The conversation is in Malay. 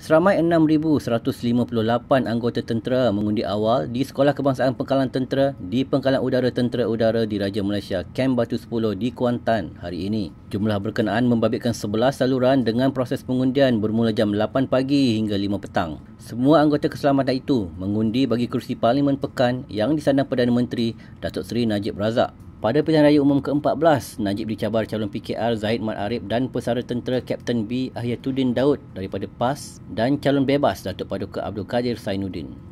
Seramai 6,158 anggota tentera mengundi awal di Sekolah Kebangsaan Pengkalan Tentera di Pengkalan Udara Tentera Udara di Raja Malaysia, Kem Batu 10 di Kuantan hari ini. Jumlah berkenaan membabitkan 11 saluran dengan proses pengundian bermula jam 8 pagi hingga 5 petang. Semua anggota keselamatan itu mengundi bagi kerusi Parlimen Pekan yang disandang Perdana Menteri Datuk Seri Najib Razak. Pada pilihan raya umum ke-14, Najib dicabar calon PKR Zahid Mat Arif dan pesara tentera Kapten B. Ahyatuddin Daud daripada PAS dan calon bebas Datuk Paduka Abdul Kadir Sainuddin.